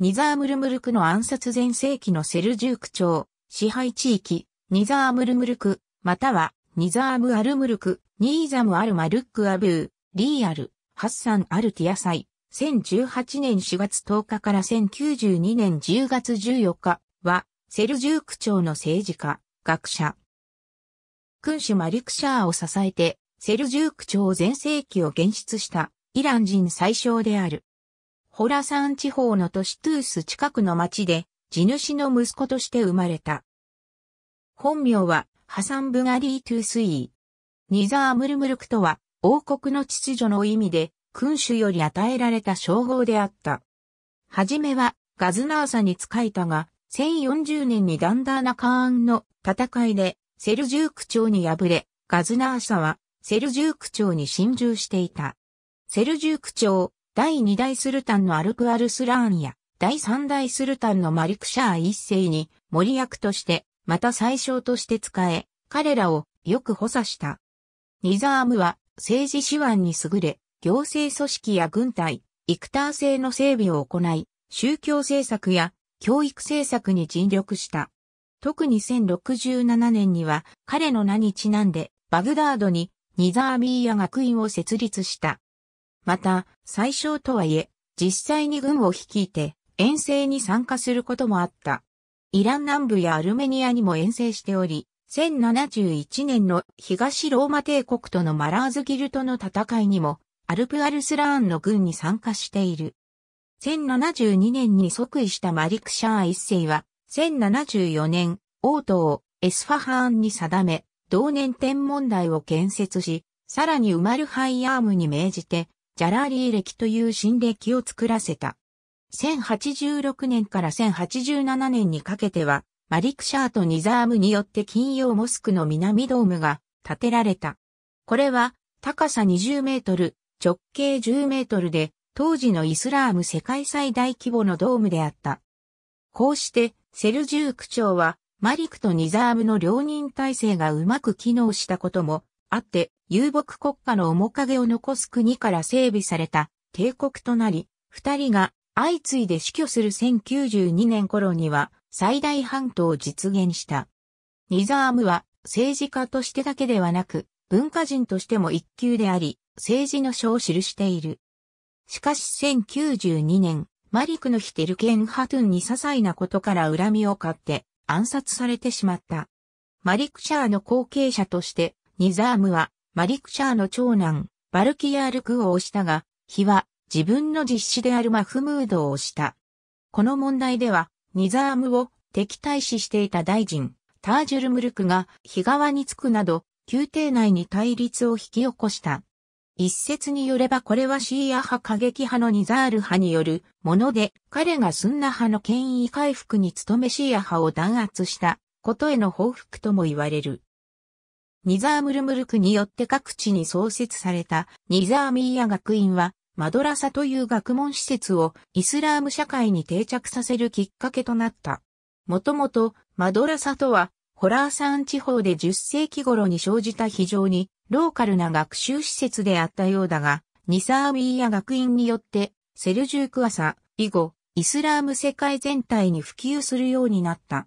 ニザームルムルクの暗殺全盛期のセルジューク朝、支配地域、ニザームルムルク、または、ニザームアルムルク、ニーザムアルマルックアブー、リーアル、ハッサンアルティアサイ、1018年4月10日から1092年10月14日は、セルジューク朝の政治家、学者。君主マリクシャーを支えて、セルジューク朝全盛期を現出したイラン人最小である。ホラサン地方の都市トゥース近くの町で、地主の息子として生まれた。本名は、ハサン・ブガリー・トゥースイー。ニザー・ムルムルクとは、王国の秩序の意味で、君主より与えられた称号であった。はじめは、ガズナーサに仕えたが、1040年にダンダーナ・カーンの戦いで、セルジューク朝に敗れ、ガズナーサは、セルジューク朝に侵入していた。セルジューク朝、第2代スルタンのアルプアルスラーンや、第3代スルタンのマリクシャー一世に、森役として、また最小として使え、彼らをよく補佐した。ニザームは政治手腕に優れ、行政組織や軍隊、イクター制の整備を行い、宗教政策や教育政策に尽力した。特に1067年には彼の名にちなんでバグダードにニザーミーヤ学院を設立した。また、最小とはいえ、実際に軍を率いて遠征に参加することもあった。イラン南部やアルメニアにも遠征しており、1071年の東ローマ帝国とのマラーズギルトの戦いにも、アルプアルスラーンの軍に参加している。1072年に即位したマリク・シャー一世は、1074年、王都をエスファハーンに定め、同年天文台を建設し、さらにウマルハイアームに命じて、ギャラリー歴という新歴を作らせた。1086年から1087年にかけては、マリク・シャーとニザームによって金曜モスクの南ドームが建てられた。これは高さ20メートル、直径10メートルで、当時のイスラーム世界最大規模のドームであった。こうして、セルジューク朝は、マリクとニザームの両人体制がうまく機能したことも、あって、遊牧国家の面影を残す国から整備された帝国となり、二人が相次いで死去する1092年頃には最大半島を実現した。ニザームは政治家としてだけではなく、文化人としても一級であり、政治の書を記している。しかし1092年、マリクのヒテルケン・ハトゥンに些細なことから恨みを買って暗殺されてしまった。マリクシャーの後継者としてニザームは、マリクシャーの長男、バルキヤールクを押したが、日は自分の実子であるマフムードを押した。この問題では、ニザームを敵対視していた大臣、タージュルムルクが日側につくなど、宮廷内に対立を引き起こした。一説によればこれはシーア派過激派のニザール派によるもので、彼がスンナ派の権威回復に努めシーア派を弾圧したことへの報復とも言われる。ニザームルムルクによって各地に創設されたニザーミーヤ学院は、マドラサという学問施設をイスラーム社会に定着させるきっかけとなった。もともと、マドラサとは、ホラーサン地方で10世紀頃に生じた非常にローカルな学習施設であったようだが、ニザーミーヤ学院によって、セルジューク朝以後、イスラーム世界全体に普及するようになった。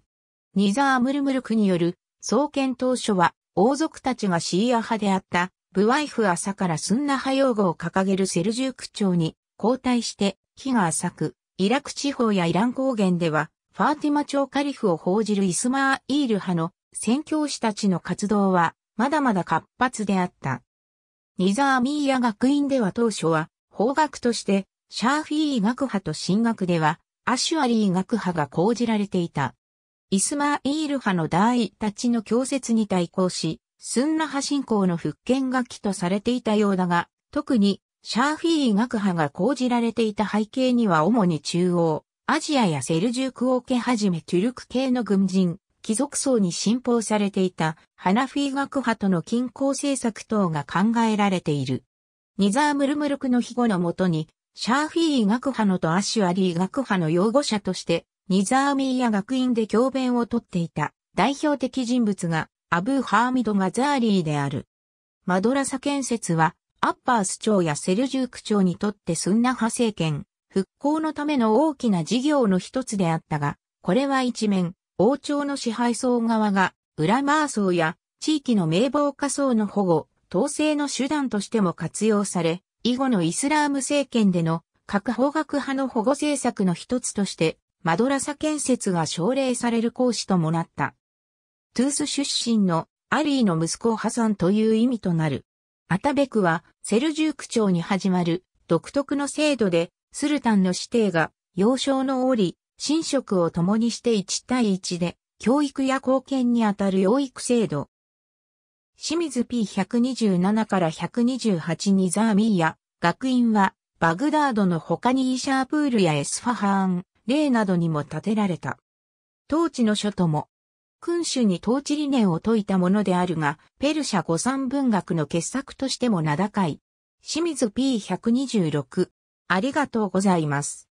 ニザームルムルクによる創建当初は王族たちがシーア派であった、ブワイフ朝からスンナ派用語を掲げるセルジューク朝に交代して、日が浅く、イラク地方やイラン高原では、ファーティマ朝カリフを報じるイスマーイール派の宣教師たちの活動は、まだまだ活発であった。ニザーミーヤ学院では当初は、法学として、シャーフィー学派と神学では、アシュアリー学派が講じられていた。イスマイール派の大たちの強説に対抗し、スンナ派信仰の復権が起とされていたようだが、特にシャーフィー学派が講じられていた背景には主に中央、アジアやセルジュークを受はじめトゥルク系の軍人、貴族層に信奉されていたハナフィー学派との均衡政策等が考えられている。ニザームルムルクの庇護のもとに、シャーフィー学派のとアシュアリー学派の擁護者として、ニザーミーや学院で教鞭をとっていた代表的人物がアブー・ハーミド・ガザーリーである。マドラサ建設はアッパース朝やセルジューク朝にとってスンナ派政権、復興のための大きな事業の一つであったが、これは一面、王朝の支配層側が、ウラマー層や地域の名簿化層の保護、統制の手段としても活用され、以後のイスラーム政権での核法学派の保護政策の一つとしてマドラサ建設が奨励される講師ともなった。トゥース出身のアリーの息子をハサンという意味となる。アタベクはセルジューク朝に始まる独特の制度でスルタンの指定が幼少の折、寝食を共にして1対1で教育や貢献にあたる養育制度。清水 P127 から128にザーミーや学院はバグダードの他にイシャープールやエスファハーン、例などにも建てられた。統治の書とも、君主に統治理念を説いたものであるが、ペルシャ五三文学の傑作としても名高い。清水 P126。ありがとうございます。